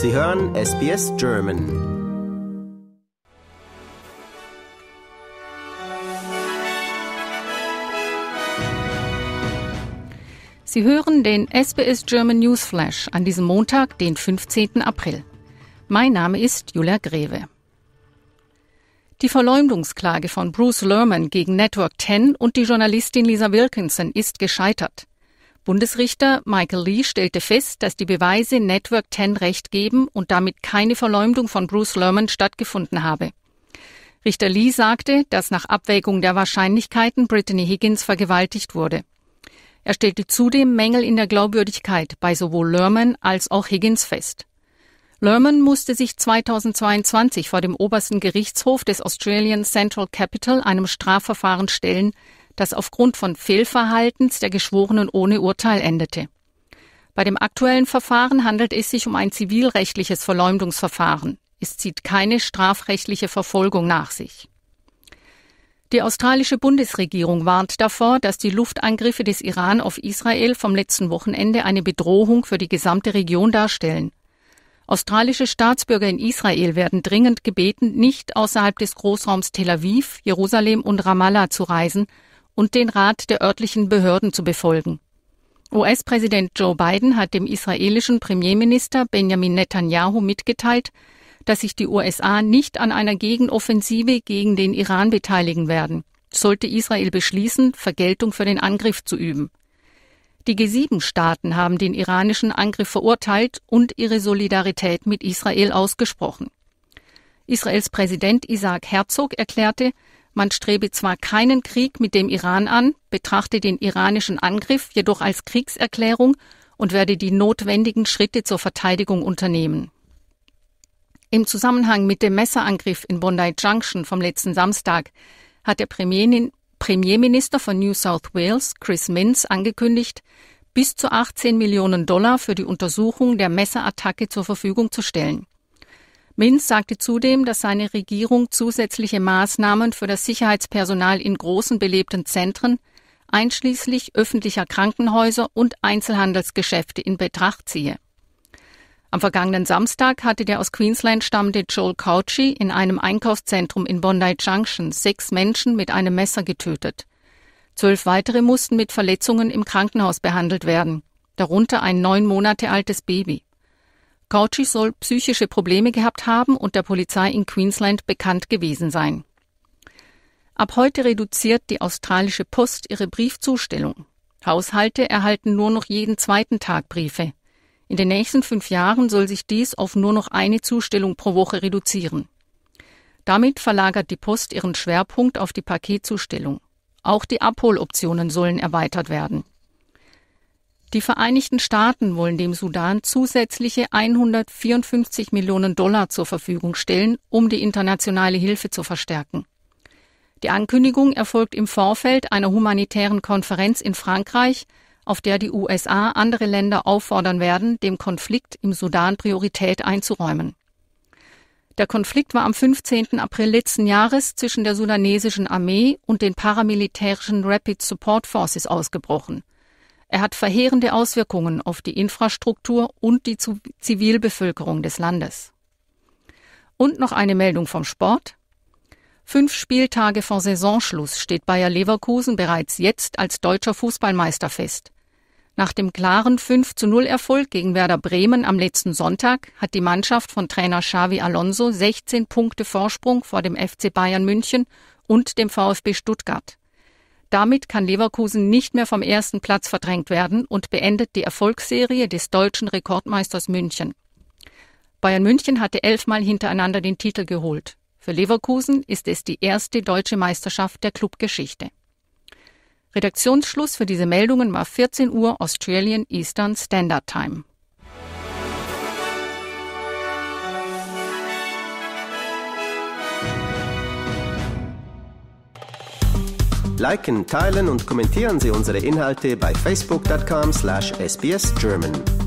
Sie hören SBS German. Sie hören den SBS German Newsflash an diesem Montag, den 15. April. Mein Name ist Julia Greve. Die Verleumdungsklage von Bruce Lerman gegen Network 10 und die Journalistin Lisa Wilkinson ist gescheitert. Bundesrichter Michael Lee stellte fest, dass die Beweise Network 10 recht geben und damit keine Verleumdung von Bruce Lerman stattgefunden habe. Richter Lee sagte, dass nach Abwägung der Wahrscheinlichkeiten Brittany Higgins vergewaltigt wurde. Er stellte zudem Mängel in der Glaubwürdigkeit bei sowohl Lerman als auch Higgins fest. Lerman musste sich 2022 vor dem obersten Gerichtshof des Australian Central Capital einem Strafverfahren stellen, das aufgrund von Fehlverhaltens der Geschworenen ohne Urteil endete. Bei dem aktuellen Verfahren handelt es sich um ein zivilrechtliches Verleumdungsverfahren. Es zieht keine strafrechtliche Verfolgung nach sich. Die australische Bundesregierung warnt davor, dass die Luftangriffe des Iran auf Israel vom letzten Wochenende eine Bedrohung für die gesamte Region darstellen. Australische Staatsbürger in Israel werden dringend gebeten, nicht außerhalb des Großraums Tel Aviv, Jerusalem und Ramallah zu reisen, und den Rat der örtlichen Behörden zu befolgen. US-Präsident Joe Biden hat dem israelischen Premierminister Benjamin Netanyahu mitgeteilt, dass sich die USA nicht an einer Gegenoffensive gegen den Iran beteiligen werden, sollte Israel beschließen, Vergeltung für den Angriff zu üben. Die G7-Staaten haben den iranischen Angriff verurteilt und ihre Solidarität mit Israel ausgesprochen. Israels Präsident Isaac Herzog erklärte, man strebe zwar keinen Krieg mit dem Iran an, betrachte den iranischen Angriff jedoch als Kriegserklärung und werde die notwendigen Schritte zur Verteidigung unternehmen. Im Zusammenhang mit dem Messerangriff in Bondi Junction vom letzten Samstag hat der Premierminister von New South Wales, Chris Minns, angekündigt, bis zu 18 Millionen Dollar für die Untersuchung der Messerattacke zur Verfügung zu stellen. Minz sagte zudem, dass seine Regierung zusätzliche Maßnahmen für das Sicherheitspersonal in großen belebten Zentren, einschließlich öffentlicher Krankenhäuser und Einzelhandelsgeschäfte in Betracht ziehe. Am vergangenen Samstag hatte der aus Queensland stammende Joel Couchy in einem Einkaufszentrum in Bondi Junction sechs Menschen mit einem Messer getötet. Zwölf weitere mussten mit Verletzungen im Krankenhaus behandelt werden, darunter ein neun Monate altes Baby. Cauchy soll psychische Probleme gehabt haben und der Polizei in Queensland bekannt gewesen sein. Ab heute reduziert die australische Post ihre Briefzustellung. Haushalte erhalten nur noch jeden zweiten Tag Briefe. In den nächsten fünf Jahren soll sich dies auf nur noch eine Zustellung pro Woche reduzieren. Damit verlagert die Post ihren Schwerpunkt auf die Paketzustellung. Auch die Abholoptionen sollen erweitert werden. Die Vereinigten Staaten wollen dem Sudan zusätzliche 154 Millionen Dollar zur Verfügung stellen, um die internationale Hilfe zu verstärken. Die Ankündigung erfolgt im Vorfeld einer humanitären Konferenz in Frankreich, auf der die USA andere Länder auffordern werden, dem Konflikt im Sudan Priorität einzuräumen. Der Konflikt war am 15. April letzten Jahres zwischen der sudanesischen Armee und den paramilitärischen Rapid Support Forces ausgebrochen. Er hat verheerende Auswirkungen auf die Infrastruktur und die Zivilbevölkerung des Landes. Und noch eine Meldung vom Sport. Fünf Spieltage vor Saisonschluss steht Bayer Leverkusen bereits jetzt als deutscher Fußballmeister fest. Nach dem klaren 5 zu 0 Erfolg gegen Werder Bremen am letzten Sonntag hat die Mannschaft von Trainer Xavi Alonso 16 Punkte Vorsprung vor dem FC Bayern München und dem VfB Stuttgart. Damit kann Leverkusen nicht mehr vom ersten Platz verdrängt werden und beendet die Erfolgsserie des deutschen Rekordmeisters München. Bayern München hatte elfmal hintereinander den Titel geholt. Für Leverkusen ist es die erste deutsche Meisterschaft der Clubgeschichte. Redaktionsschluss für diese Meldungen war 14 Uhr Australian Eastern Standard Time. Liken, teilen und kommentieren Sie unsere Inhalte bei facebook.com/sbsgerman.